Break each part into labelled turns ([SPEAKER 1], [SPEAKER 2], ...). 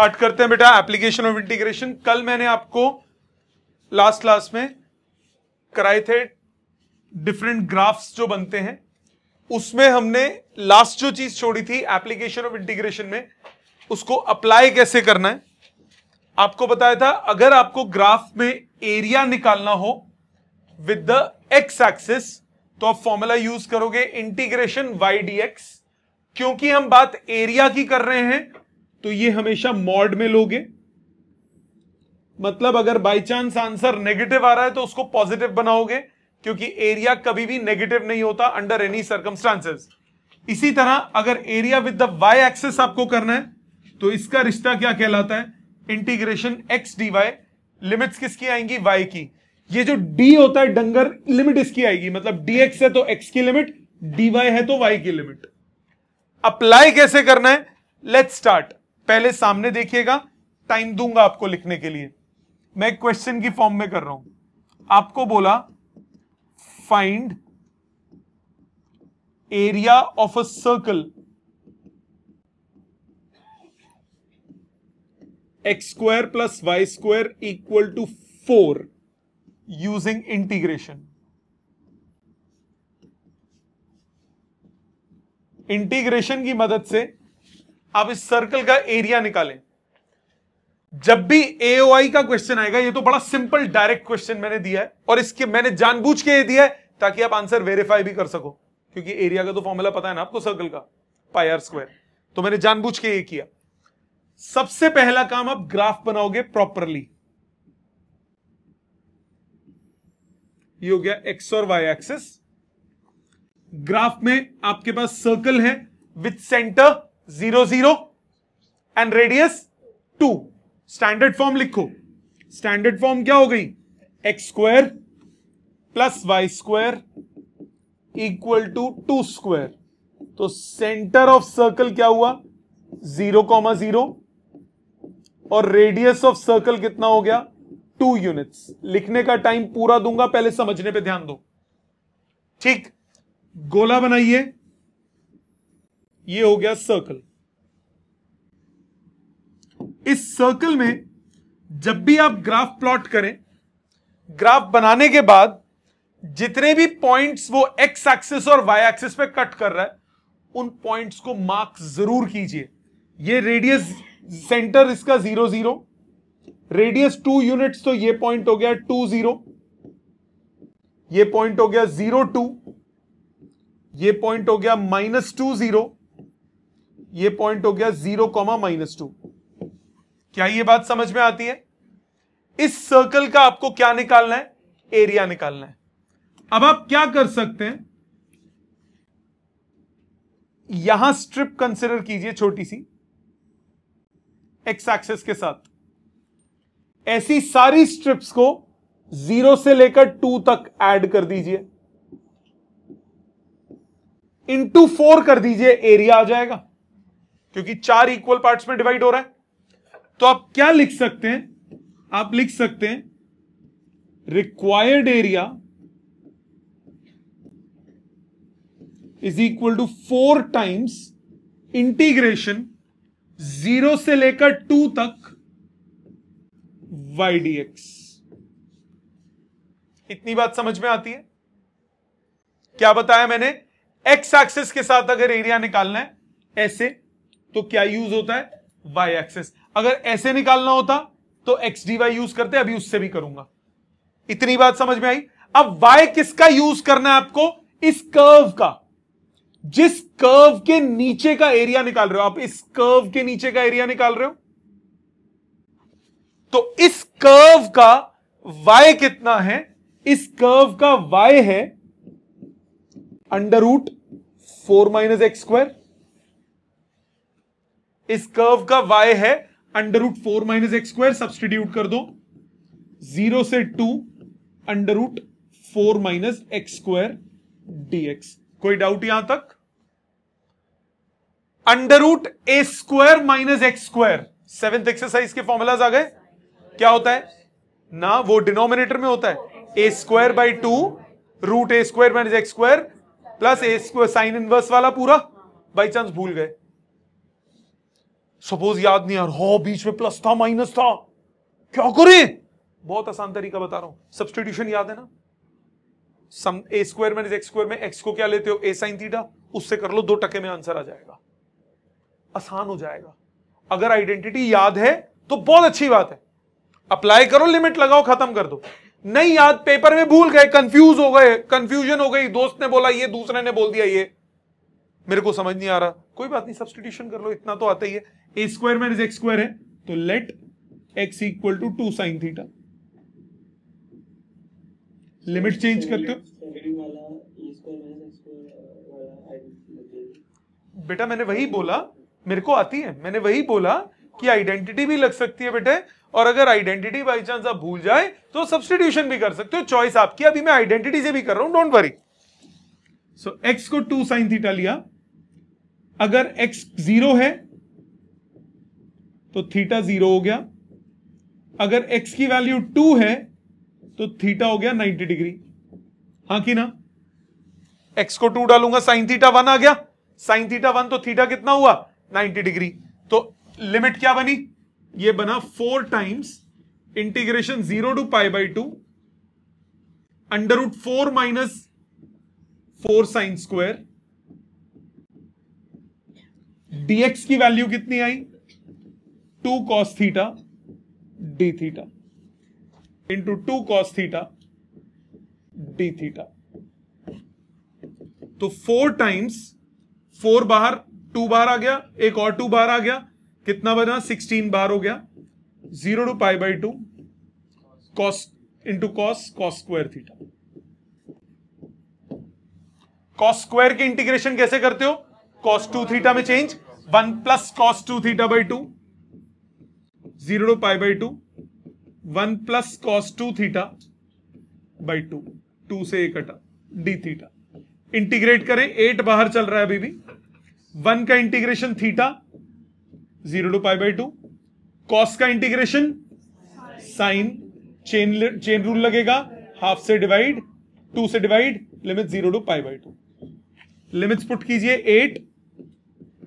[SPEAKER 1] Start करते हैं बेटा एप्लीकेशन ऑफ इंटीग्रेशन कल मैंने आपको लास्ट क्लास में कराए थे डिफरेंट ग्राफ्स जो बनते हैं उसमें हमने लास्ट जो चीज छोड़ी थी एप्लीकेशन ऑफ इंटीग्रेशन में उसको अप्लाई कैसे करना है आपको बताया था अगर आपको ग्राफ में एरिया निकालना हो विद द एक्स एक्सिस तो आप फॉर्मूला यूज करोगे इंटीग्रेशन वाई डी एक्स क्योंकि हम बात एरिया की कर रहे हैं तो ये हमेशा मॉड में लोगे मतलब अगर बाई चांस आंसर नेगेटिव आ रहा है तो उसको पॉजिटिव बनाओगे क्योंकि एरिया कभी भी नेगेटिव नहीं होता अंडर एनी सर्कमस्टांसेस इसी तरह अगर area with the y axis आपको करना है तो इसका रिश्ता क्या कहलाता है integration x d y limits किसकी आएंगी वाई की ये जो डी होता है डंगर लिमिट इसकी आएगी मतलब डीएक्स है तो एक्स की लिमिट डीवाई है तो वाई की लिमिट अप्लाई कैसे करना है लेट्स स्टार्ट पहले सामने देखिएगा टाइम दूंगा आपको लिखने के लिए मैं क्वेश्चन की फॉर्म में कर रहा हूं आपको बोला find area of a circle x square plus y square equal to four using integration integration की मदद से आप इस सर्कल का एरिया निकालें जब भी एओआई का क्वेश्चन आएगा ये तो बड़ा सिंपल डायरेक्ट क्वेश्चन मैंने दिया है और इसके मैंने जानबूझ के ये दिया है ताकि आप आंसर वेरीफाई भी कर सको क्योंकि एरिया का तो फॉर्मूला पता है ना आपको सर्कल का पायर स्क्वायर तो मैंने जानबूझ के ये किया सबसे पहला काम आप ग्राफ बनाओगे प्रॉपरली हो गया एक्स और वाई एक्सिस ग्राफ में आपके पास सर्कल है with centre zero zero and radius two standard form लिखो स्टैंडर्ड फॉर्म क्या हो गई x square plus y square equal to two square तो सेंटर ऑफ सर्कल क्या हुआ जीरो कॉमा जीरो और रेडियस ऑफ सर्कल कितना हो गया टू यूनिट्स लिखने का टाइम पूरा दूंगा पहले समझने पे ध्यान दो ठीक गोला बनाइए ये हो गया सर्कल इस सर्कल में जब भी आप ग्राफ प्लॉट करें ग्राफ बनाने के बाद जितने भी पॉइंट्स वो एक्स एक्सिस और वाई एक्सिस पे कट कर रहा है उन पॉइंट्स को मार्क जरूर कीजिए ये रेडियस सेंटर इसका zero zero radius two units तो ये पॉइंट हो गया टू जीरो ये पॉइंट हो गया जीरो टू ये पॉइंट हो गया माइनस टू जीरो ये पॉइंट हो गया जीरो कॉमा माइनस टू क्या ये बात समझ में आती है इस सर्कल का आपको क्या निकालना है एरिया निकालना है अब आप क्या कर सकते हैं यहां स्ट्रिप कंसिडर कीजिए छोटी सी एक्स एक्सेस के साथ ऐसी सारी स्ट्रिप्स को जीरो से लेकर टू तक ऐड कर दीजिए इंटू फोर कर दीजिए एरिया आ जाएगा क्योंकि चार इक्वल पार्ट्स में डिवाइड हो रहा है तो आप क्या लिख सकते हैं आप लिख सकते हैं required area is equal to four times integration zero से लेकर टू तक वाई डी एक्स इतनी बात समझ में आती है क्या बताया मैंने एक्स एक्सिस के साथ अगर एरिया निकालना है ऐसे तो क्या यूज होता है वाई एक्सेस अगर ऐसे निकालना होता तो एक्स डी वाई यूज करते अभी उससे भी करूंगा इतनी बात समझ में आई अब वाई किसका यूज करना है आपको इस कर्व का जिस कर्व के नीचे का एरिया निकाल रहे हो आप इस कर्व के नीचे का एरिया निकाल रहे हो तो इस कर्व का वाई कितना है इस कर्व का वाई है under root four minus x square इस कर्व का वाई है under root four minus x square substitute कर दो जीरो से two under root four minus x square d x कोई डाउट यहां तक under root a square minus x square seventh exercise के फॉर्मूलाज आ गए क्या होता है ना वो डिनोमिनेटर में होता है a square by two root a square minus x square plus a square sine inverse वाला पूरा बाई चांस भूल गए सपोज याद नहीं यार हो हाँ, बीच में प्लस था माइनस था क्या करें बहुत आसान तरीका बता रहा हूं सब्सटीट्यूशन याद है ना some a square minus x square में एक्स को क्या लेते हो ए साइन थीटा उससे कर लो दो टके में आंसर आ जाएगा आसान हो जाएगा अगर आइडेंटिटी याद है तो बहुत अच्छी बात है अप्लाई करो लिमिट लगाओ खत्म कर दो नहीं याद पेपर में भूल गए कंफ्यूज हो गए कंफ्यूजन हो गई दोस्त ने बोला ये दूसरे ने बोल दिया ये मेरे को समझ नहीं आ रहा कोई बात नहीं सब्सटीट्यूशन कर लो इतना तो आता ही है a square minus x square है तो let x equal to two sine theta limit change करते हो बेटा मैंने वही बोला मेरे को आती है मैंने वही बोला कि आइडेंटिटी भी लग सकती है बेटे और अगर आइडेंटिटी बाई चांस आप भूल जाए तो सब्सटीट्यूशन भी कर सकते हो चॉइस आपकी अभी मैं आइडेंटिटी से भी कर रहा हूं डोंट वरी सो एक्स को टू साइन थीटा लिया अगर x जीरो है तो थीटा जीरो हो गया अगर x की वैल्यू टू है तो थीटा हो गया 90 डिग्री हाँ कि ना x को टू डालूंगा साइन थीटा वन आ गया साइन थीटा वन तो थीटा कितना हुआ 90 डिग्री तो लिमिट क्या बनी ये बना four times integration zero two pi by two under root four minus four sine square dx की वैल्यू कितनी आई two cos theta d theta into two cos theta d theta तो फोर टाइम्स फोर बाहर two बार आ गया एक और टू बार आ गया कितना बना सिक्सटीन बार हो गया zero two pi by two cos into cos cos square theta cos square के इंटीग्रेशन कैसे करते हो कॉस टू थीटा में change one plus cos two theta by two zero two pi by two one plus cos two theta by two two से एक हटा d theta integrate करें eight बाहर चल रहा है अभी भी वन का integration theta zero two pi by two cos का integration sine chain chain rule लगेगा हाफ से डिवाइड टू से divide limit zero two pi by two limits put कीजिए eight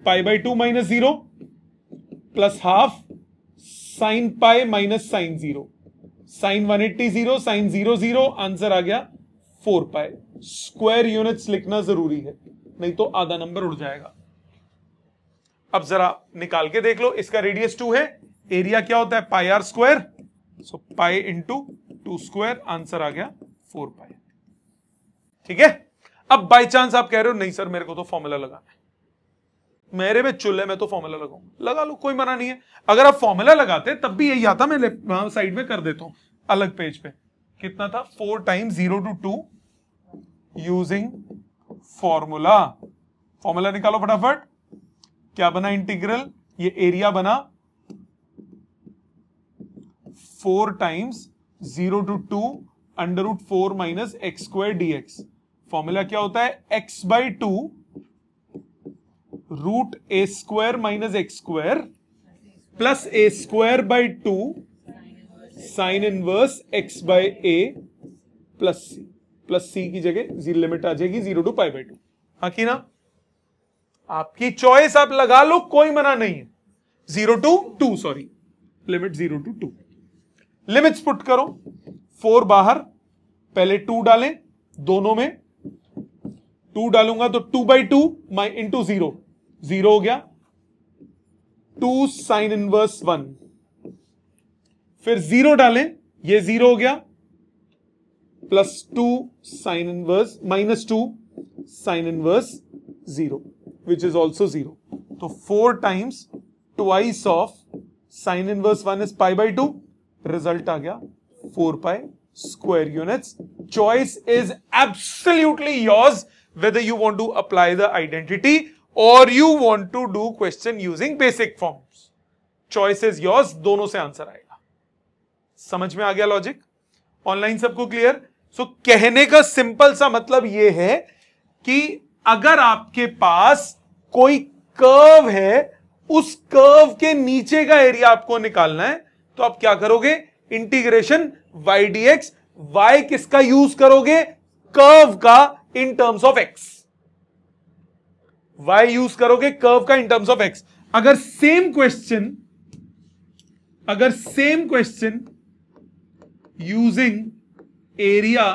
[SPEAKER 1] pi by two minus zero plus half sine pi minus sine zero sine one eighty zero sine zero zero answer आ गया four पाए square units लिखना जरूरी है नहीं तो आधा नंबर उड़ जाएगा अब जरा निकाल के देख लो इसका रेडियस टू है एरिया क्या होता है pi r square so pi into two square answer आ गया फोर पाए ठीक है अब बाई चांस आप कह रहे हो नहीं सर मेरे को तो फॉर्मूला लगाना है मेरे में चूल्हे में तो फॉर्मूला लगाऊंगा लगा लो कोई मना नहीं है अगर आप फॉर्मूला लगाते तब भी यही आता मैं साइड में कर देता हूं अलग पेज पे कितना था four time zero two two using formula formula निकालो फटाफट क्या बना इंटीग्रल ये एरिया बना four times zero two two under root four minus x square d x formula क्या होता है x by two root a square minus x square plus a square by two sine inverse x by a plus c plus c की जगह zero limit आ जाएगी zero two pi by to हाँ की ना आपकी चॉइस आप लगा लो कोई मना नहीं है zero two two sorry limit zero two two limits put करो फोर बाहर पहले टू डालें दोनों में टू डालूंगा तो two by two my into zero zero हो गया टू साइन इनवर्स वन फिर जीरो डालें ये जीरो हो गया plus two sine inverse minus two sine inverse zero which is also zero तो four times twice of sine inverse one is pi by two result आ गया four pi square units choice is absolutely yours whether you want to apply the identity or you want to do question using basic form choice is yours दोनों से answer आएगा समझ में आ गया logic online सबको क्लियर सो कहने का सिंपल सा मतलब यह है कि अगर आपके पास कोई कर्व है उस कर्व के नीचे का एरिया आपको निकालना है तो आप क्या करोगे integration y d x y किसका यूज करोगे कर्व का in terms of x y use करोगे कर्व का इन टर्म्स ऑफ एक्स अगर सेम क्वेश्चन अगर same question using area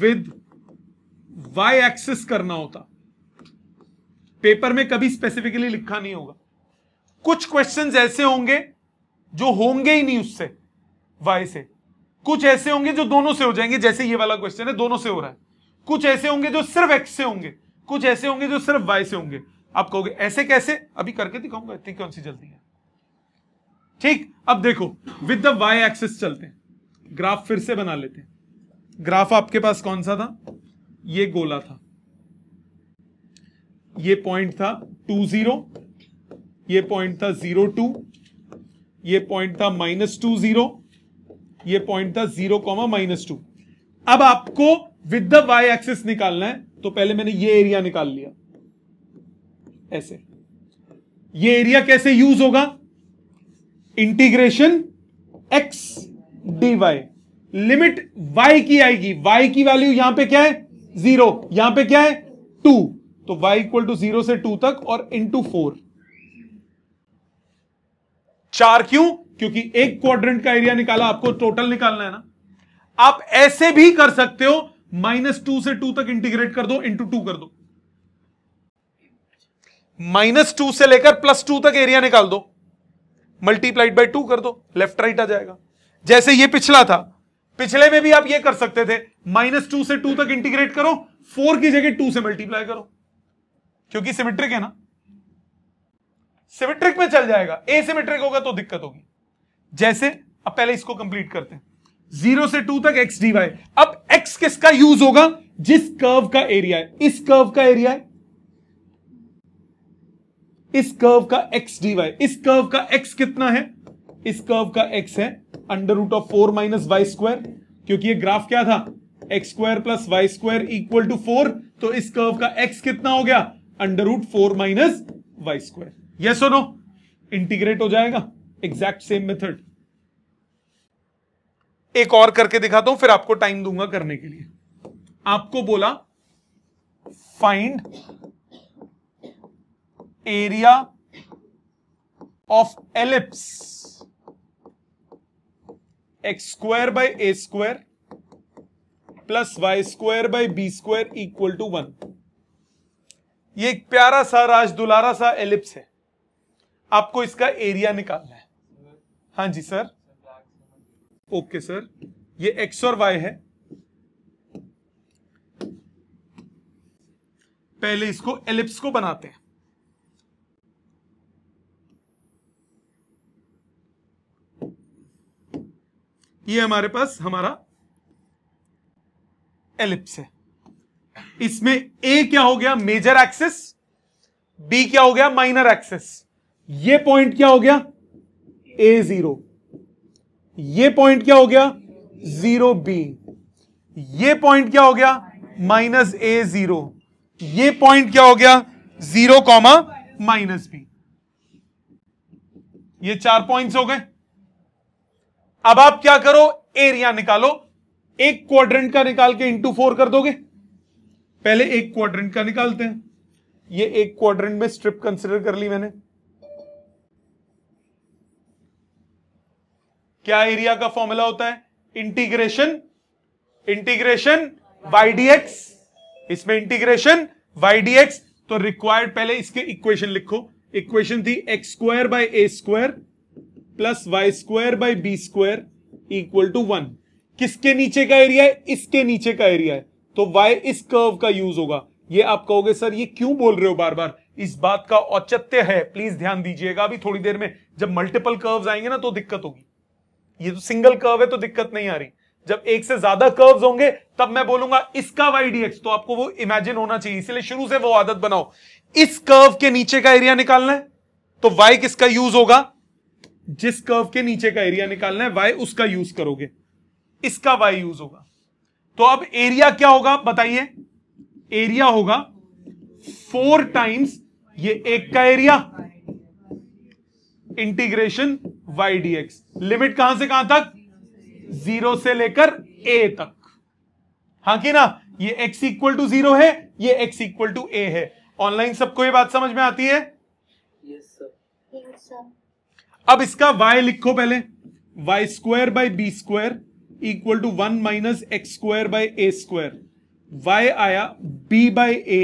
[SPEAKER 1] with y axis करना होता पेपर में कभी स्पेसिफिकली लिखा नहीं होगा कुछ क्वेश्चंस ऐसे होंगे जो होंगे ही नहीं उससे वाई से कुछ ऐसे होंगे जो दोनों से हो जाएंगे जैसे ये वाला क्वेश्चन है दोनों से हो रहा है कुछ ऐसे होंगे जो सिर्फ एक्स से होंगे कुछ ऐसे होंगे जो सिर्फ वाई से होंगे आप कहोगे ऐसे कैसे अभी करके दिखाऊंगा इतनी कौन सी जल्दी है ठीक अब देखो विद द वाई एक्सिस चलते हैं ग्राफ फिर से बना लेते हैं ग्राफ आपके पास कौन सा था ये गोला था ये पॉइंट था टू जीरो ये पॉइंट था जीरो टू ये पॉइंट था माइनस टू जीरो ये पॉइंट था जीरो कॉमा माइनस टू अब आपको विद द वाई एक्सिस निकालना है तो पहले मैंने ये एरिया निकाल लिया ऐसे ये एरिया कैसे यूज होगा integration x d y limit y की आएगी वाई की वैल्यू यहां पे क्या है जीरो यहां पे क्या है टू तो वाई इक्वल टू जीरो से टू तक और इंटू फोर चार क्यों क्योंकि एक क्वाड्रेंट का एरिया निकाला आपको टोटल निकालना है ना आप ऐसे भी कर सकते हो माइनस टू से टू तक इंटीग्रेट कर दो इंटू टू कर दो माइनस टू से लेकर प्लस टू तक एरिया निकाल दो मल्टीप्लाइड बाई टू कर दो लेफ्ट राइट आ जाएगा जैसे ये पिछला था पिछले में भी आप ये कर सकते थे माइनस टू से टू तक इंटीग्रेट करो फोर की जगह टू से मल्टीप्लाई करो क्योंकि सिमेट्रिक है ना सिमेट्रिक में चल जाएगा ए सिमेट्रिक होगा तो दिक्कत होगी जैसे अब पहले इसको कंप्लीट करते हैं जीरो से टू तक एक्स डी वाई अब एक्स किसका यूज होगा जिस कर्व का एरिया है इस कर्व का एरिया है इस कर्व का एक्स डी वाई इस कर्व का एक्स कितना है इस कर्व का एक्स है under root of four minus y square क्योंकि ये ग्राफ क्या था x square plus y square equal to four तो इस कर्व का एक्स कितना हो गया under root four minus y square yes और नो इंटीग्रेट हो जाएगा एग्जैक्ट सेम मेथड एक और करके दिखाता हूं फिर आपको टाइम दूंगा करने के लिए आपको बोला find area of ellipse x square by a square plus y square by b square equal to one ये एक प्यारा सा राज दुलारा सा एलिप्स है आपको इसका एरिया निकालना है हाँ जी सर ओके सर ये एक्स और वाई है पहले इसको एलिप्स को बनाते हैं ये हमारे पास हमारा एलिप्स है इसमें ए क्या हो गया मेजर एक्सेस बी क्या हो गया माइनर एक्सेस ये पॉइंट क्या हो गया ए जीरो ये पॉइंट क्या हो गया जीरो बी ये पॉइंट क्या हो गया माइनस ए जीरो ये पॉइंट क्या हो गया जीरो कॉमा माइनस बी ये चार पॉइंट्स हो गए अब आप क्या करो एरिया निकालो एक क्वाड्रेंट का निकाल के इंटू फोर कर दोगे पहले एक क्वाड्रेंट का निकालते हैं ये एक क्वाड्रेंट में स्ट्रिप कंसिडर कर ली मैंने क्या एरिया का फॉर्मूला होता है integration integration y d x इसमें इंटीग्रेशन वाई डी एक्स तो रिक्वायर्ड पहले इसके इक्वेशन लिखो इक्वेशन थी x square by a square plus y square by b square equal to one किसके नीचे का एरिया है इसके नीचे का एरिया है तो वाई इस कर्व का यूज होगा ये आप कहोगे सर ये क्यों बोल रहे हो बार बार इस बात का औचत्य है प्लीज ध्यान दीजिएगा अभी थोड़ी देर में जब मल्टीपल कर्व्स आएंगे ना तो दिक्कत होगी ये तो सिंगल कर्व है तो दिक्कत नहीं आ रही जब एक से ज्यादा कर्व्स होंगे तब मैं बोलूंगा इसका वाई डी एक्स तो आपको वो इमेजिन होना चाहिए इसलिए शुरू से वो आदत बनाओ इस कर्व के नीचे का एरिया निकालना है तो वाई किसका यूज होगा जिस कर्व के नीचे का एरिया निकालना है वाई उसका यूज करोगे इसका वाई यूज होगा तो अब एरिया क्या होगा बताइए एरिया होगा फोर टाइम्स ये एक का area integration y d x limit कहां से कहां तक जीरो से लेकर ए तक हाँ कि ना ये एक्स इक्वल टू जीरो है ये एक्स इक्वल टू ए है ऑनलाइन सबको ये बात समझ में आती है yes, yes, अब इसका वाई लिखो पहले y square by b square equal to one minus x square by a square y आया b by a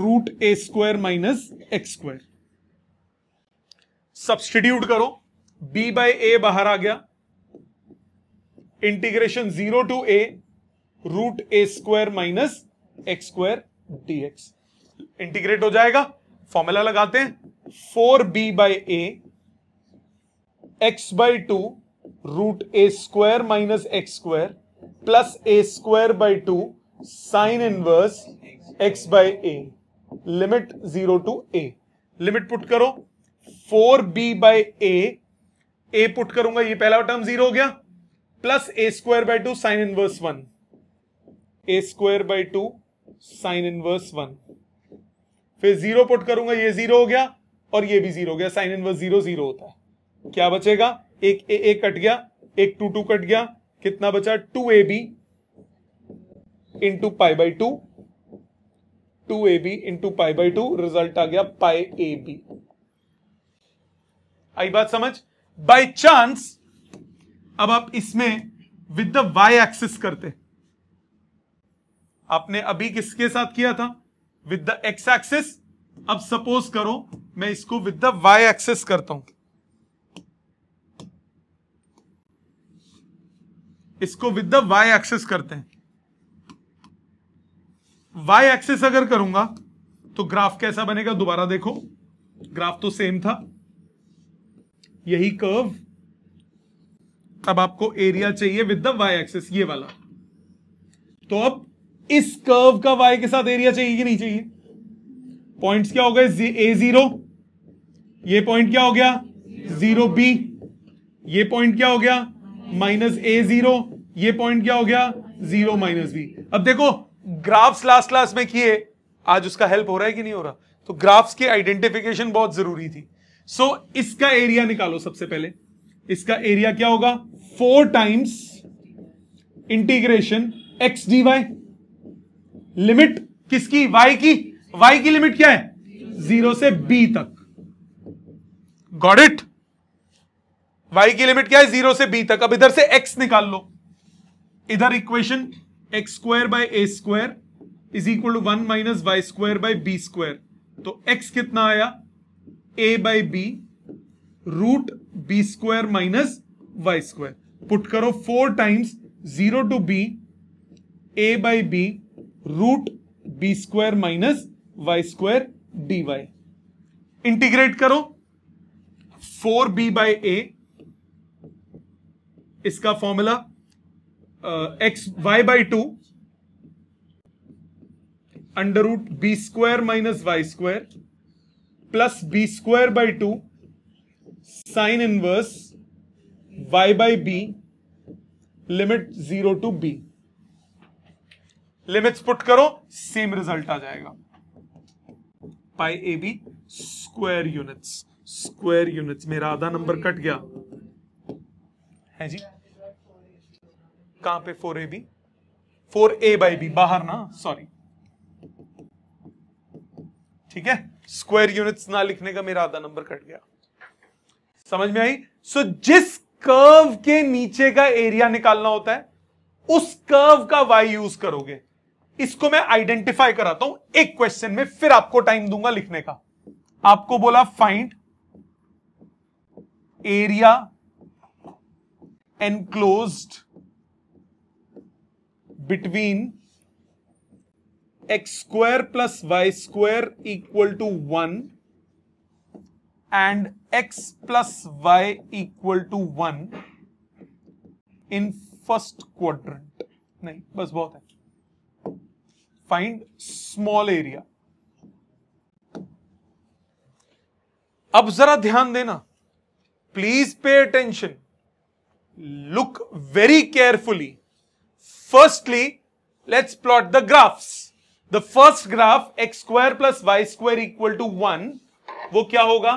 [SPEAKER 1] root a square minus x square substitute करो b बाई ए बाहर आ गया integration zero to a root a square minus x square d x integrate हो जाएगा formula लगाते हैं four b by a x by two root a square minus x square plus a square by two sine inverse x by a limit zero to a limit put करो four b by a a put करूंगा ये पहला term zero हो गया plus a square by two sine inverse one a square by two sine inverse one फिर zero put करूंगा ये zero हो गया और ये भी जीरो हो गया साइन इनवर्स जीरो जीरो होता है क्या बचेगा एक ए ए कट गया एक टू टू कट गया कितना बचा two a b into pi by two two a b into pi by two result आ गया पाई ए बी आई बात समझ बाय चांस अब आप इसमें विद द वाई एक्सिस करते आपने अभी किसके साथ किया था विद द एक्स एक्सिस अब सपोज करो मैं इसको विद द वाई एक्सेस करता हूं इसको विद द वाई एक्सेस करते हैं वाई एक्सेस अगर करूंगा तो ग्राफ कैसा बनेगा दोबारा देखो ग्राफ तो सेम था यही कर्व अब आपको एरिया चाहिए विद द वाई एक्सिस ये वाला तो अब इस कर्व का वाई के साथ एरिया चाहिए कि नहीं चाहिए पॉइंट्स क्या हो गए ए जीरो ये पॉइंट क्या हो गया जीरो बी ये पॉइंट क्या हो गया माइनस ए जीरो ये पॉइंट क्या हो गया जीरो माइनस बी अब देखो ग्राफ्स लास्ट क्लास में किए आज उसका हेल्प हो रहा है कि नहीं हो रहा तो ग्राफ्स की आइडेंटिफिकेशन बहुत जरूरी थी सो so, इसका एरिया निकालो सबसे पहले इसका एरिया क्या होगा four times integration x d y limit किसकी वाई की वाई की लिमिट क्या है जीरो से बी तक गॉड इट वाई की लिमिट क्या है जीरो से बी तक अब इधर से एक्स निकाल लो इधर equation x square by a square is equal to one minus y square by b square तो एक्स कितना आया a by b root b square minus y square put करो four times zero to b a by b root b square minus y square d y integrate करो four b by a इसका formula x y by two under root b square minus y square plus b square by two sine inverse y by b limit zero to b limits put करो same result आ जाएगा pi a b square units square units मेरा आधा number cut गया है जी कहां पे four a b four a by b बाहर ना सॉरी ठीक है स्क्वायर यूनिट्स ना लिखने का मेरा आधा नंबर कट गया समझ में आई सो so, जिस कर्व के नीचे का एरिया निकालना होता है उस कर्व का वाई यूज करोगे इसको मैं आइडेंटिफाई कराता हूं एक क्वेश्चन में फिर आपको टाइम दूंगा लिखने का आपको बोला find area enclosed between x square plus y square equal to one and x plus y equal to one in first quadrant नहीं बस बहुत है फाइंड स्मॉल एरिया अब जरा ध्यान देना please pay attention look very carefully firstly let's plot the graphs the first graph x square plus y square equal to one वो क्या होगा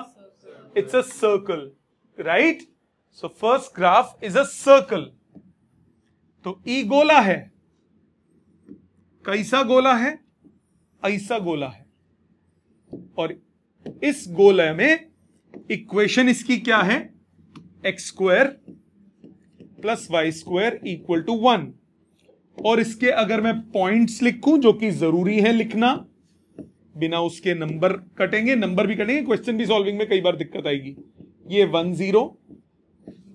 [SPEAKER 1] it's a circle right so first graph is a circle तो e e गोला है कैसा गोला है ऐसा गोला है और इस गोले में इक्वेशन इसकी क्या है x square plus y square equal to one और इसके अगर मैं पॉइंट्स लिखूं जो कि जरूरी है लिखना बिना उसके नंबर कटेंगे नंबर भी कटेंगे क्वेश्चन भी सॉल्विंग में कई बार दिक्कत आएगी ये वन जीरो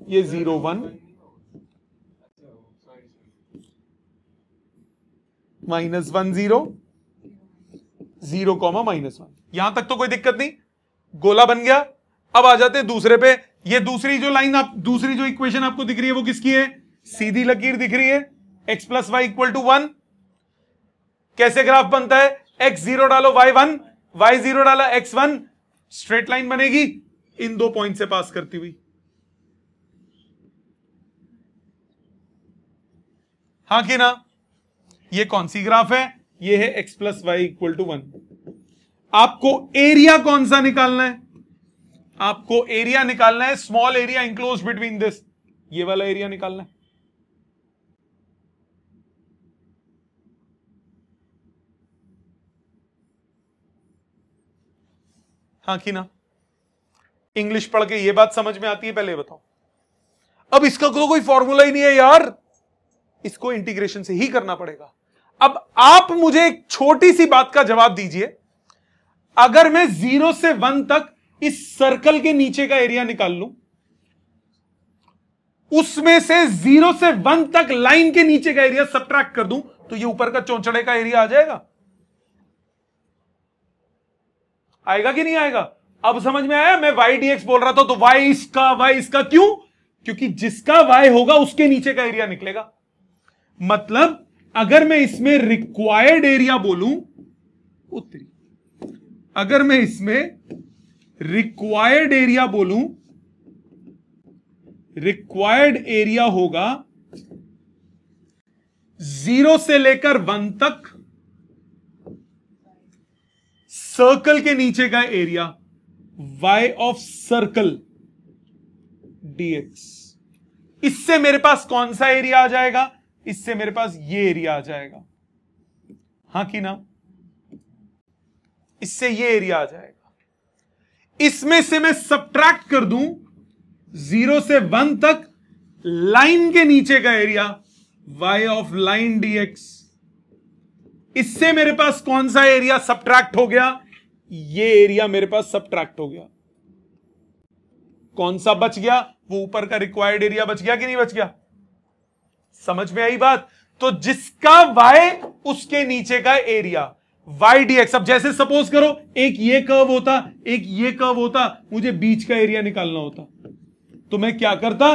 [SPEAKER 1] ये zero one minus one zero zero comma minus one यहां तक तो कोई दिक्कत नहीं गोला बन गया अब आ जाते दूसरे पे ये दूसरी जो लाइन आप दूसरी जो इक्वेशन आपको दिख रही है वो किसकी है सीधी लकीर दिख रही है x plus y equal to one कैसे ग्राफ बनता है एक्स जीरो डालो वाई वन वाई जीरो डाला एक्स वन स्ट्रेट लाइन बनेगी इन दो पॉइंट से पास करती हुई हाँ कि ना ये कौन सी ग्राफ है ये है x plus y equal to one आपको एरिया कौन सा निकालना है आपको एरिया निकालना है small area enclose between this ये वाला एरिया निकालना है हाँ कि ना इंग्लिश पढ़ के ये बात समझ में आती है पहले बताओ अब इसका तो कोई फॉर्मूला ही नहीं है यार इसको इंटीग्रेशन से ही करना पड़ेगा अब आप मुझे एक छोटी सी बात का जवाब दीजिए अगर मैं जीरो से वन तक इस सर्कल के नीचे का एरिया निकाल लू उसमें से जीरो से वन तक लाइन के नीचे का एरिया सब्ट्रैक्ट कर दूं तो ये ऊपर का चौचड़े का एरिया आ जाएगा आएगा कि नहीं आएगा अब समझ में आया मैं वाई डी एक्स बोल रहा था तो वाई इसका वाई इसका क्यों क्योंकि जिसका वाई होगा उसके नीचे का एरिया निकलेगा मतलब अगर मैं इसमें रिक्वायर्ड एरिया बोलूं उत्तरी अगर मैं इसमें रिक्वायर्ड एरिया बोलूं रिक्वायर्ड एरिया होगा जीरो से लेकर वन तक सर्कल के नीचे का area y of circle dx इससे मेरे पास कौन सा एरिया आ जाएगा इससे मेरे पास ये एरिया आ जाएगा हां कि ना इससे ये एरिया आ जाएगा इसमें से मैं सब्ट्रैक्ट कर दूं जीरो से वन तक लाइन के नीचे का area y of line dx इससे मेरे पास कौन सा एरिया सब्ट्रैक्ट हो गया ये एरिया मेरे पास ट्रैक्ट हो गया कौन सा बच गया वो ऊपर का रिक्वायर्ड एरिया बच गया कि नहीं बच गया समझ में आई बात तो जिसका वाई उसके नीचे का एरिया वाई डी अब जैसे सपोज करो एक ये कर्व होता एक ये कर्व होता मुझे बीच का एरिया निकालना होता तो मैं क्या करता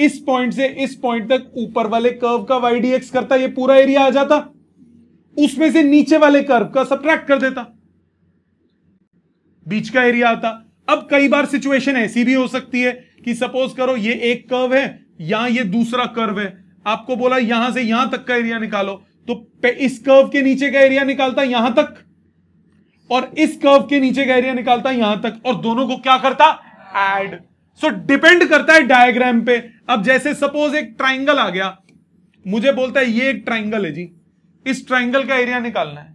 [SPEAKER 1] इस पॉइंट से इस पॉइंट तक ऊपर वाले कर्व का डी एक्स करता ये पूरा एरिया आ जाता उसमें से नीचे वाले कर्व का सब्ट्रैक्ट कर देता बीच का एरिया आता अब कई बार सिचुएशन ऐसी भी हो सकती है कि सपोज करो ये एक कर्व है यहां ये दूसरा कर्व है आपको बोला यहां से यहां तक का एरिया निकालो तो इस कर्व के नीचे का एरिया निकालता यहां तक और इस कर्व के नीचे का एरिया निकालता यहां तक और दोनों को क्या करता एड सो डिपेंड करता है डायग्राम पे अब जैसे सपोज एक ट्राइंगल आ गया मुझे बोलता है ये एक ट्राइंगल है जी इस ट्राइंगल का एरिया निकालना है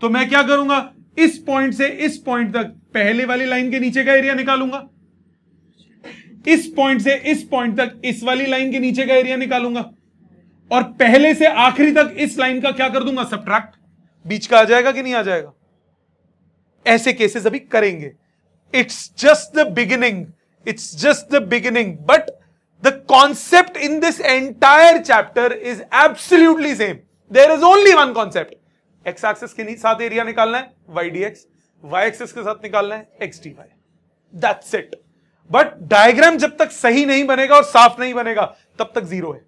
[SPEAKER 1] तो मैं क्या करूंगा इस पॉइंट से इस पॉइंट तक पहले वाली लाइन के नीचे का एरिया निकालूंगा इस पॉइंट से इस पॉइंट तक इस वाली लाइन के नीचे का एरिया निकालूंगा और पहले से आखिरी तक इस लाइन का क्या कर दूंगा सब्ट्रैक्ट बीच का आ जाएगा कि नहीं आ जाएगा ऐसे केसेस अभी करेंगे it's just the beginning it's just the beginning but the concept in this entire chapter is absolutely same there is only one concept x axis के साथ एरिया निकालना है y d x y axis के साथ निकालना है x d y that's it but diagram जब तक सही नहीं बनेगा और साफ नहीं बनेगा तब तक जीरो है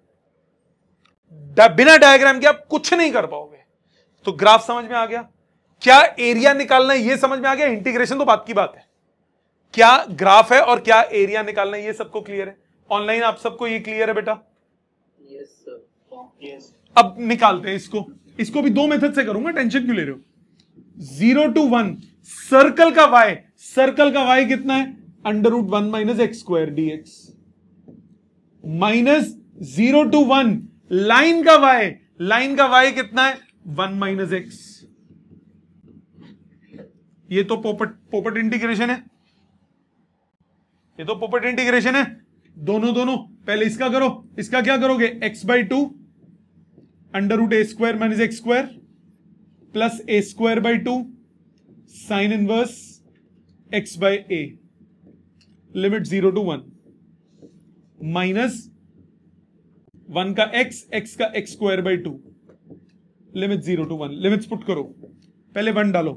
[SPEAKER 1] बिना डायग्राम के आप कुछ नहीं कर पाओगे तो ग्राफ समझ में आ गया क्या एरिया निकालना है ये समझ में आ गया इंटीग्रेशन तो बात की बात है क्या ग्राफ है और क्या एरिया निकालना है ये सबको क्लियर है ऑनलाइन आप सबको ये क्लियर है बेटा yes, yes. अब निकालते हैं इसको इसको भी दो मेथड से करूंगा टेंशन क्यों ले रहे हो जीरो टू वन सर्कल का वाई सर्कल का वाई कितना है under root one minus x square d x minus zero to one line का वाई लाइन का वाई कितना है वन माइनस एक्स ये तो पोपट पोपट इंटीग्रेशन है ये तो पोपट इंटीग्रेशन है दोनों दोनों पहले इसका करो इसका क्या करोगे x by two under root a square minus x square plus a square by two sine inverse x by a limit zero to one minus one का एक्स एक्स का x square by two limit zero to one limits put करो पहले one डालो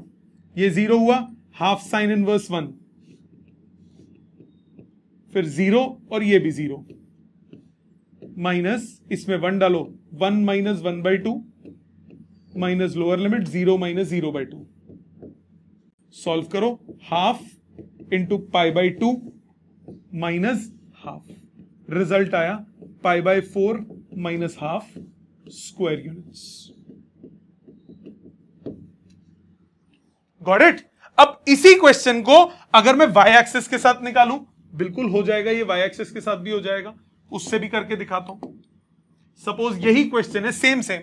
[SPEAKER 1] ये zero हुआ half sine inverse one फिर zero और ये भी जीरो माइनस इसमें वन डालो one minus one by two minus lower limit zero minus zero by two solve करो half into pi by two minus half result आया pi by four minus half square units got it अब इसी question को अगर मैं Y axis के साथ निकालूं बिल्कुल हो जाएगा ये वाई एक्सिस के साथ भी हो जाएगा उससे भी करके दिखाता हूं सपोज यही क्वेश्चन है सेम सेम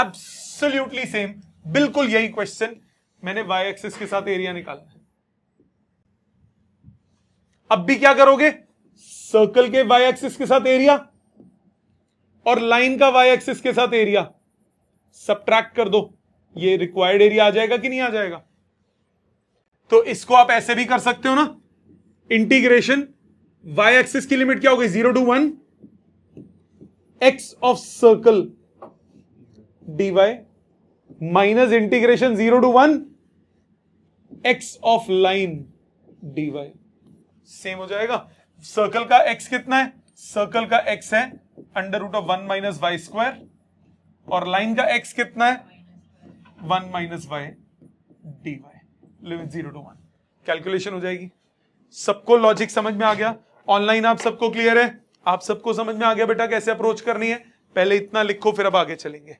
[SPEAKER 1] एब्सोल्युटली सेम बिल्कुल यही क्वेश्चन मैंने वाई एक्सिस के साथ एरिया निकालना है अब भी क्या करोगे सर्कल के वाई एक्सिस के साथ एरिया और लाइन का वाई एक्सिस के साथ एरिया सब कर दो ये रिक्वायर्ड एरिया आ जाएगा कि नहीं आ जाएगा तो इसको आप ऐसे भी कर सकते हो ना इंटीग्रेशन वाई एक्सिस की लिमिट क्या हो गई zero to one x of circle d y minus integration zero to one x of line d y same हो जाएगा सर्कल का एक्स कितना है सर्कल का एक्स है under root of one minus y square और लाइन का x कितना है one minus y d y limit zero to one calculation हो जाएगी सबको लॉजिक समझ में आ गया ऑनलाइन आप सबको क्लियर है आप सबको समझ में आ गया बेटा कैसे अप्रोच करनी है पहले इतना लिखो फिर अब आगे चलेंगे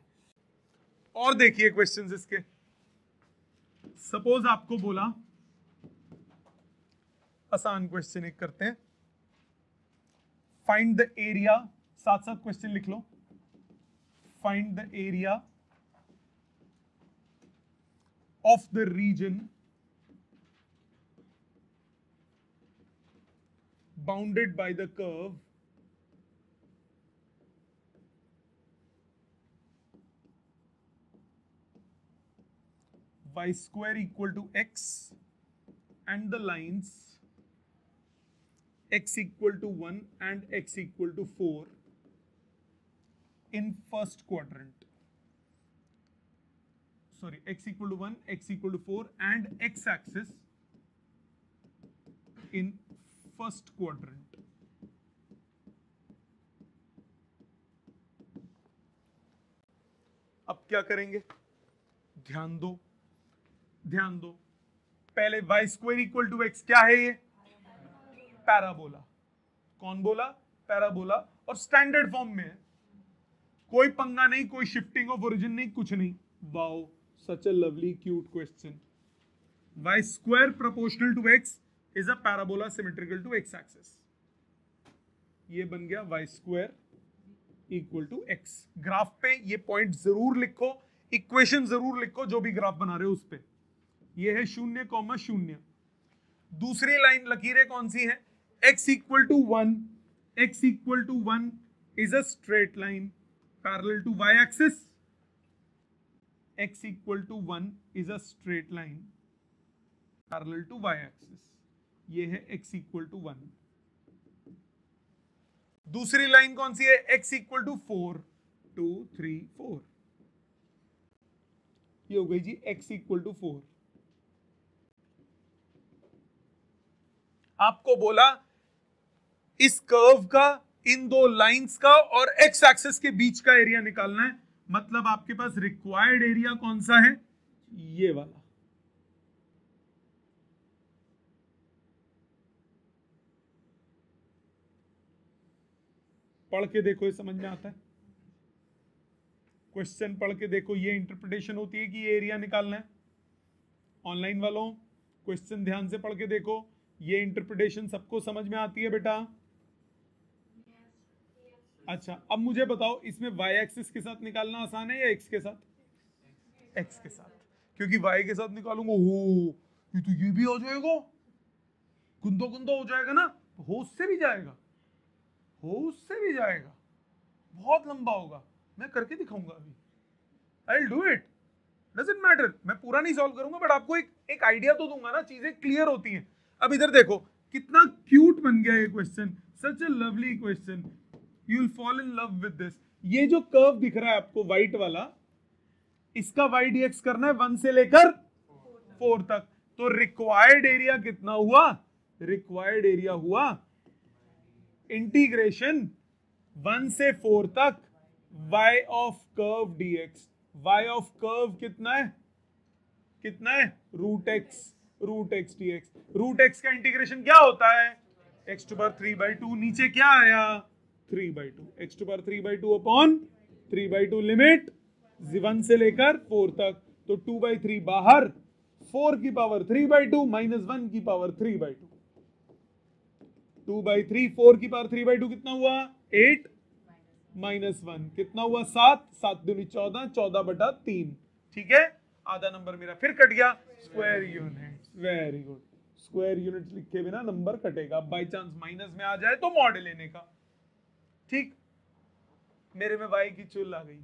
[SPEAKER 1] और देखिए क्वेश्चंस इसके सपोज आपको बोला आसान क्वेश्चन एक करते हैं फाइंड द एरिया साथ साथ क्वेश्चन लिख लो find the area of the region bounded by the curve pi square equal to x and the lines x equal to 1 and x equal to 4 in first quadrant sorry x equal to 1 x equal to 4 and x axis in first quadrant अब क्या करेंगे ध्यान दो ध्यान दो पहले y square equal to x क्या है ये पैराबोला कौन बोला पैराबोला और स्टैंडर्ड फॉर्म में कोई पंगा नहीं कोई शिफ्टिंग ऑफ ओरिजिन नहीं कुछ नहीं wow such a lovely cute question y square proportional to x is a parabola symmetrical to x axis ये बन गया y square equal to x graph पे ये पॉइंट जरूर लिखो इक्वेशन जरूर लिखो जो भी ग्राफ बना रहे हो उस पर ये है शून्य कॉमा शून्य दूसरी लाइन लकीरें कौन सी है x equal to one x equal to one is a straight line parallel to y axis x equal to one is a straight line parallel to y axis ये है x इक्वल टू वन दूसरी line कौन सी है x equal to four two three four ये हो गई जी x इक्वल टू फोर आपको बोला इस कर्व का इन दो लाइंस का और एक्स एक्सेस के बीच का एरिया निकालना है मतलब आपके पास रिक्वायर्ड एरिया कौन सा है ये वाला पढ़ के देखो ये समझ में आता है क्वेश्चन पढ़ के देखो ये इंटरप्रिटेशन होती है कि ये एरिया निकालना है ऑनलाइन वालों क्वेश्चन ध्यान से पढ़ के देखो ये इंटरप्रिटेशन सबको समझ में आती है बेटा अच्छा अब मुझे बताओ इसमें y एक्सिस के साथ निकालना आसान है या x के साथ x के साथ क्योंकि y के साथ निकालूंगा हो ये तो ये भी हो जाएगा कुंदो कुंदो हो जाएगा ना हो उससे भी जाएगा हो उससे भी जाएगा बहुत लंबा होगा मैं करके दिखाऊंगा अभी I do it doesn't matter मैं पूरा नहीं सॉल्व करूंगा बट आपको एक एक आइडिया तो दूंगा ना चीजें क्लियर होती हैं अब इधर देखो कितना क्यूट बन गया ये question such a lovely question you will fall in love with this ये जो कर्व दिख रहा है आपको व्हाइट वाला इसका वाई डी एक्स करना है वन से लेकर फोर तक तो रिक्वायर्ड एरिया कितना हुआ रिक्वायर्ड एरिया हुआ इंटीग्रेशन वन से फोर तक y of curve x y of curve कितना है कितना है root x root x d x root x का इंटीग्रेशन क्या होता है एक्स टू बार थ्री बाई टू नीचे क्या आया three by two x to बार three by two upon three by two limit one से लेकर फोर तक तो टू बाई थ्री बाहर फोर की power three by two minus one की power three by two two by three four की power three by two कितना हुआ एट माइनस वन कितना हुआ सात सात दूनी चौदह चौदह बटा तीन ठीक है आधा नंबर मेरा फिर कट गया square unit very good square unit लिखे बिना नंबर कटेगा बाय चांस माइनस में आ जाए तो मॉड लेने का ठीक मेरे में वाई की चुल आ गई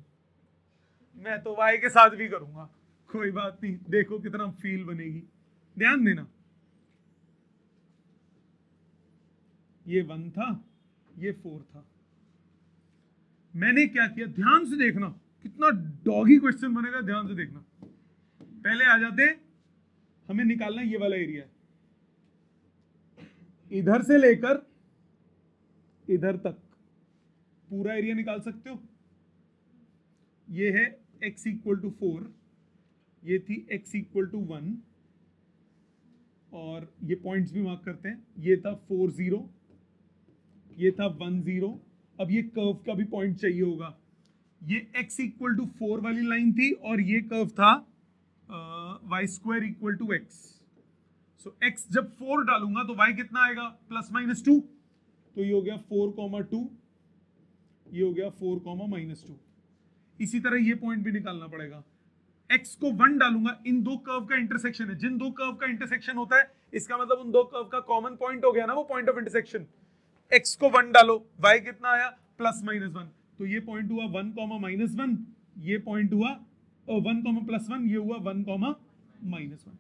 [SPEAKER 1] मैं तो वाई के साथ भी करूंगा कोई बात नहीं देखो कितना फील बनेगी ध्यान देना ये वन था ये फोर था मैंने क्या किया ध्यान से देखना कितना डॉगी क्वेश्चन बनेगा ध्यान से देखना पहले आ जाते हमें निकालना ये वाला एरिया इधर से लेकर इधर तक पूरा एरिया निकाल सकते हो ये है x इक्वल टू फोर ये थी x इक्वल टू वन और ये पॉइंट्स भी मार्क करते हैं ये था फोर ज़ीरो ये था वन ज़ीरो अब ये कर्व का भी पॉइंट चाहिए होगा ये x इक्वल टू फोर वाली लाइन थी और ये कर्व था y square equal to x so x जब फोर डालूंगा तो वाई कितना आएगा प्लस माइनस टू तो ये हो गया फोर कॉमा टू ये हो गया फोर कॉमा माइनस टू इसी तरह ये पॉइंट भी निकालना पड़ेगा एक्स को वन डालूंगा इन दो कर्व का इंटरसेक्शन है जिन दो कर्व का इंटरसेक्शन होता है इसका मतलब उन दो कर्व का कॉमन पॉइंट हो गया ना वो पॉइंट ऑफ इंटरसेक्शन एक्स को वन डालो वाई कितना आया प्लस माइनस वन तो ये पॉइंट हुआ वन कॉमा माइनस वन ये पॉइंट हुआ वन कॉमा प्लस वन ये हुआ वन कॉमा माइनस वन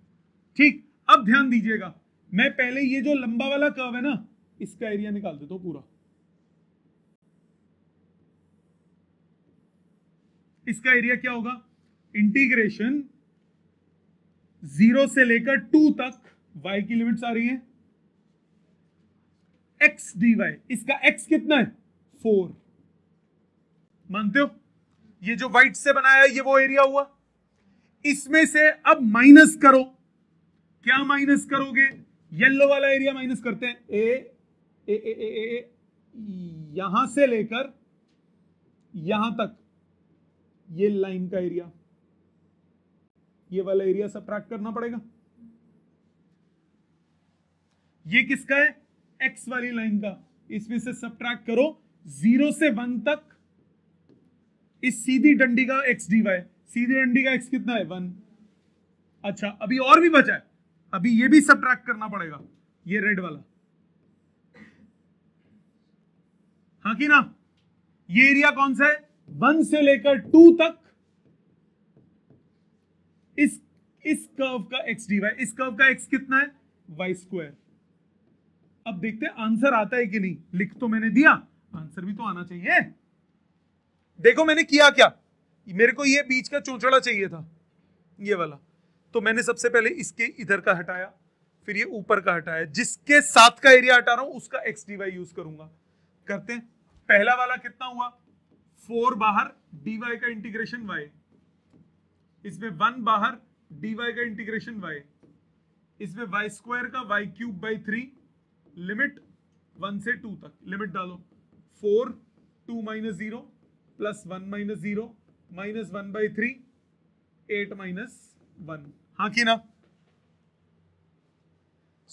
[SPEAKER 1] ठीक अब ध्यान दीजिएगा मैं पहले ये जो लंबा वाला कर्व है ना इसका एरिया निकाल देता हूं पूरा इसका एरिया क्या होगा इंटीग्रेशन जीरो से लेकर टू तक वाई की लिमिट्स आ रही है एक्स डी वाई इसका एक्स कितना है फोर मानते हो ये जो व्हाइट से बनाया ये वो एरिया हुआ इसमें से अब माइनस करो क्या माइनस करोगे येलो वाला एरिया माइनस करते हैं ए ए ए ए, ए, ए यहां से लेकर यहां तक ये लाइन का एरिया ये वाला एरिया सब करना पड़ेगा ये किसका है एक्स वाली लाइन का इसमें से सब करो जीरो से वन तक इस सीधी डंडी का एक्स डी वाई सीधी डंडी का एक्स कितना है वन अच्छा अभी और भी बचा है अभी ये भी सब करना पड़ेगा ये रेड वाला हाँ कि ना ये एरिया कौन सा है वन से लेकर टू तक इस इस कर्व का एक्स डी वाई इस कर्व का एक्स कितना है वाई स्क्वायर अब देखते हैं आंसर आता है कि नहीं लिख तो मैंने दिया आंसर भी तो आना चाहिए देखो मैंने किया क्या मेरे को ये बीच का चोंचड़ा चाहिए था ये वाला तो मैंने सबसे पहले इसके इधर का हटाया फिर ये ऊपर का हटाया जिसके साथ का एरिया हटा रहा हूं उसका एक्स डी वाई यूज करूंगा करते हैं पहला वाला कितना हुआ फोर बाहर डी वाई का इंटीग्रेशन वाई इसमें वन बाहर डी वाई का इंटीग्रेशन वाई इसमें वाई स्क्वायर का y cube by three limit one से टू तक लिमिट डालो four two minus zero plus one minus zero minus one by three eight minus one हाँ कि ना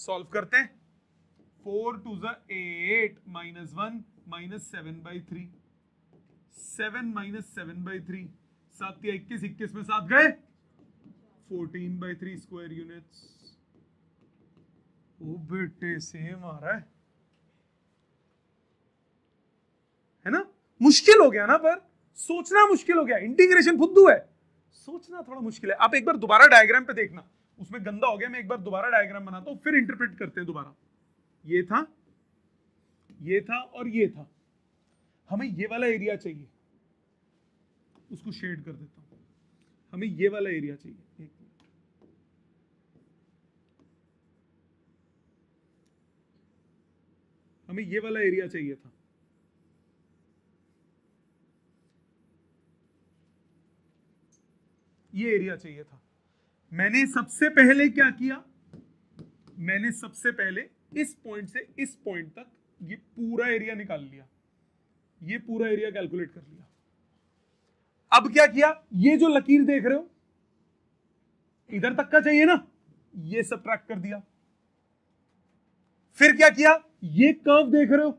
[SPEAKER 1] सॉल्व करते हैं फोर टू ज eight minus one minus seven by three seven minus seven by three सात या इक्कीस इक्कीस में सात गए fourteen by three square unit ओ बेटे सेम आ रहा है है ना मुश्किल हो गया ना पर सोचना मुश्किल हो गया इंटीग्रेशन फुद्दू है सोचना थोड़ा मुश्किल है आप एक बार दोबारा डायग्राम पे देखना उसमें गंदा हो गया मैं एक बार दोबारा डायग्राम बनाता हूँ फिर इंटरप्रेट करते हैं दोबारा ये था ये था और ये था हमें ये वाला एरिया चाहिए उसको शेड कर देता हूं हमें ये वाला एरिया चाहिए एक मिनट हमें ये वाला एरिया चाहिए था ये एरिया चाहिए था मैंने सबसे पहले क्या किया मैंने सबसे पहले इस पॉइंट से इस पॉइंट तक ये पूरा एरिया निकाल लिया ये पूरा एरिया कैलकुलेट कर लिया अब क्या किया ये जो लकीर देख रहे हो इधर तक का चाहिए ना ये सब कर दिया फिर क्या किया ये कर्व देख रहे हो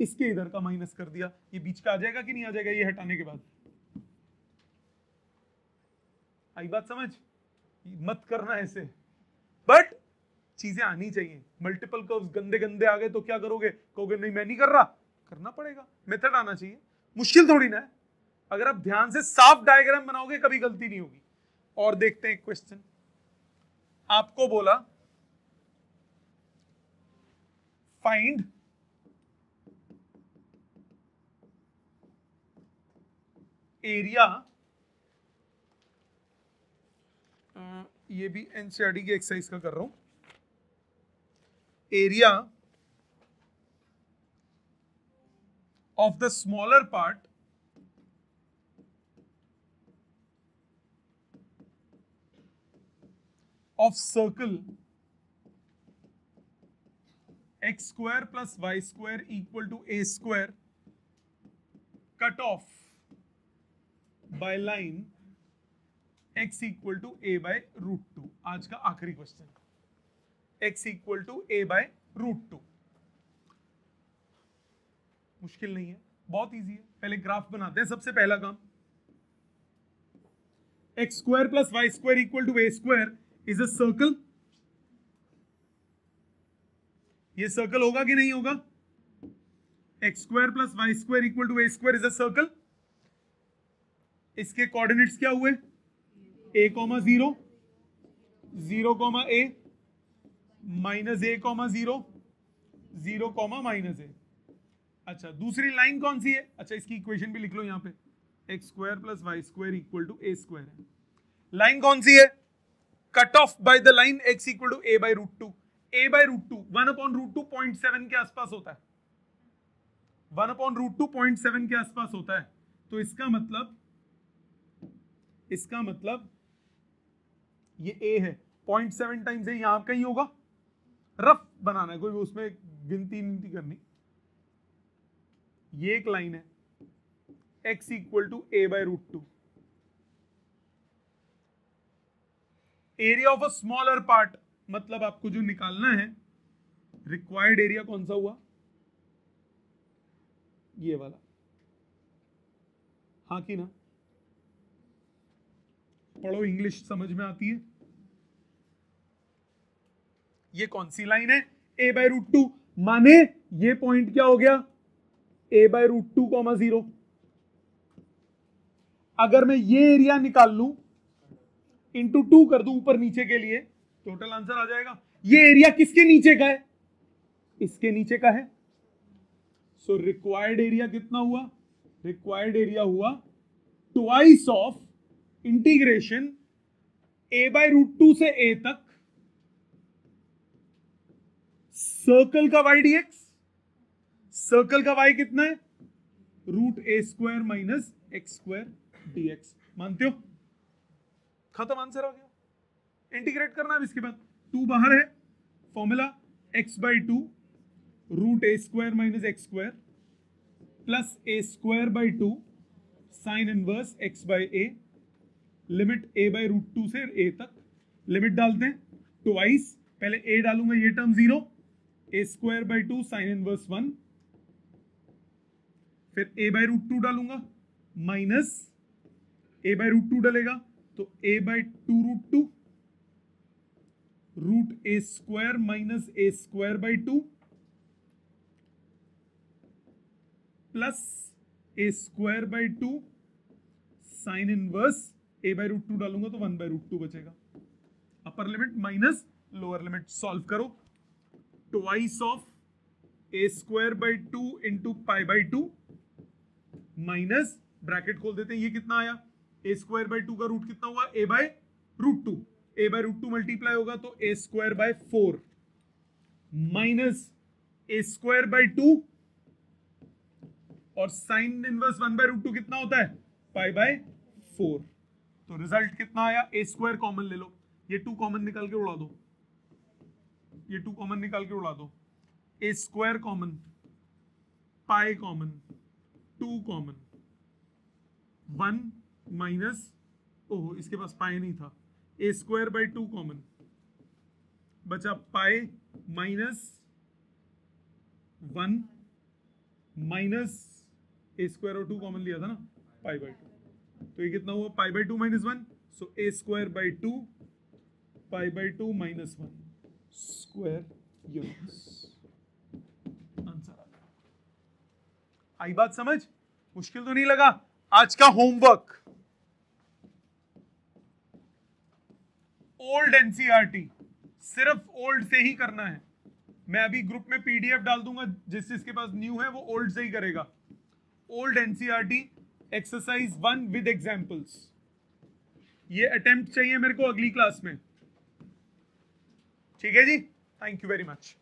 [SPEAKER 1] इसके इधर का माइनस कर दिया ये बीच का आ जाएगा कि नहीं आ जाएगा ये हटाने के बाद आई बात समझ मत करना ऐसे बट चीजें आनी चाहिए मल्टीपल कर्व्स गंदे गंदे आ गए तो क्या करोगे कहोगे नहीं मैं नहीं कर रहा करना पड़ेगा मेथड आना चाहिए मुश्किल थोड़ी ना है अगर आप ध्यान से साफ डायग्राम बनाओगे कभी गलती नहीं होगी और देखते हैं क्वेश्चन आपको बोला फाइंड एरिया ये भी एनसीआरटी e की एक्सरसाइज का कर रहा हूं area of the smaller part of circle x square plus y square equal to a square cut off by line x equal to a by root two आज का आखिरी question x equal to a by root two मुश्किल नहीं है बहुत easy है पहले graph बनाते हैं सबसे पहला काम x square plus y square equal to a square is a circle ये सर्कल होगा कि नहीं होगा x square plus y square equal to a square is a circle इसके कोऑर्डिनेट्स क्या हुए a comma zero zero comma a minus a comma zero zero comma minus a अच्छा दूसरी लाइन कौन सी है अच्छा इसकी इक्वेशन भी लिख लो यहां पे x square plus y square equal to a square है लाइन कौन सी है cut off by the line x equal to a by root two a by root two one upon root two point seven के आसपास होता है one upon root two point seven के आसपास होता है तो इसका मतलब इसका मतलब ये ए है पॉइंट सेवन टाइम्स है यहां कहीं होगा रफ बनाना है कोई उसमें गिनती गिनती करनी ये एक लाइन है x equal to a by root two area of a smaller part मतलब आपको जो निकालना है रिक्वायर्ड एरिया कौन सा हुआ ये वाला हाँ कि ना पढ़ो इंग्लिश समझ में आती है ये कौन सी लाइन है ए बाय रूट टू माने ये पॉइंट क्या हो गया a by root two comma zero अगर मैं ये एरिया निकाल लू इंटू टू कर दू ऊपर नीचे के लिए टोटल आंसर आ जाएगा ये एरिया किसके नीचे का है इसके नीचे का है सो रिक्वायर्ड एरिया कितना हुआ रिक्वायर्ड एरिया हुआ twice of integration a by root two से ए तक सर्कल का वाई डी एक्स सर्कल का वाई कितना है root a square minus x square d x मानते हो खत्म आंसर हो गया इंटीग्रेट करना है इसके बाद टू बाहर है formula x by two root a square minus x square plus a square by two sine inverse x by a limit a by root two से ए तक लिमिट डालते हैं ट्वाइस पहले ए डालूंगा ये term zero a square by two sine inverse one फिर a by root two डालूंगा minus a by root two डालेगा तो a by two root two root a square minus a square by two plus a square by two sine inverse a by root two डालूंगा तो one by root two बचेगा upper limit minus lower limit solve करो twice of a square by to into pi by two minus bracket खोल देते हैं ये कितना आया ए स्क्वायर बाई टू का रूट कितना हुआ a by root two a by root two multiply होगा तो a square by four minus a square by two और sine inverse one by root two कितना होता है पाई बाय फोर तो रिजल्ट कितना आया ए स्क्वायर कॉमन ले लो ये टू कॉमन निकाल के उड़ा दो ये टू कॉमन निकाल के उड़ा दो a square common pi common two common one minus oh इसके पास पाए नहीं था a square by two common बचा pi minus one minus a square और टू कॉमन लिया था ना पाई बाई टू तो ये कितना हुआ pi by two minus one so a square by two pi by two minus one square answer आई बात समझ मुश्किल तो नहीं लगा आज का होमवर्क ओल्ड एनसीआरटी सिर्फ ओल्ड से ही करना है मैं अभी ग्रुप में पीडीएफ डाल दूंगा जिस जिसके पास न्यू है वो ओल्ड से ही करेगा old NCERT exercise one with examples ये अटेम्प्ट चाहिए मेरे को अगली क्लास में ठीक है जी थैंक यू वेरी मच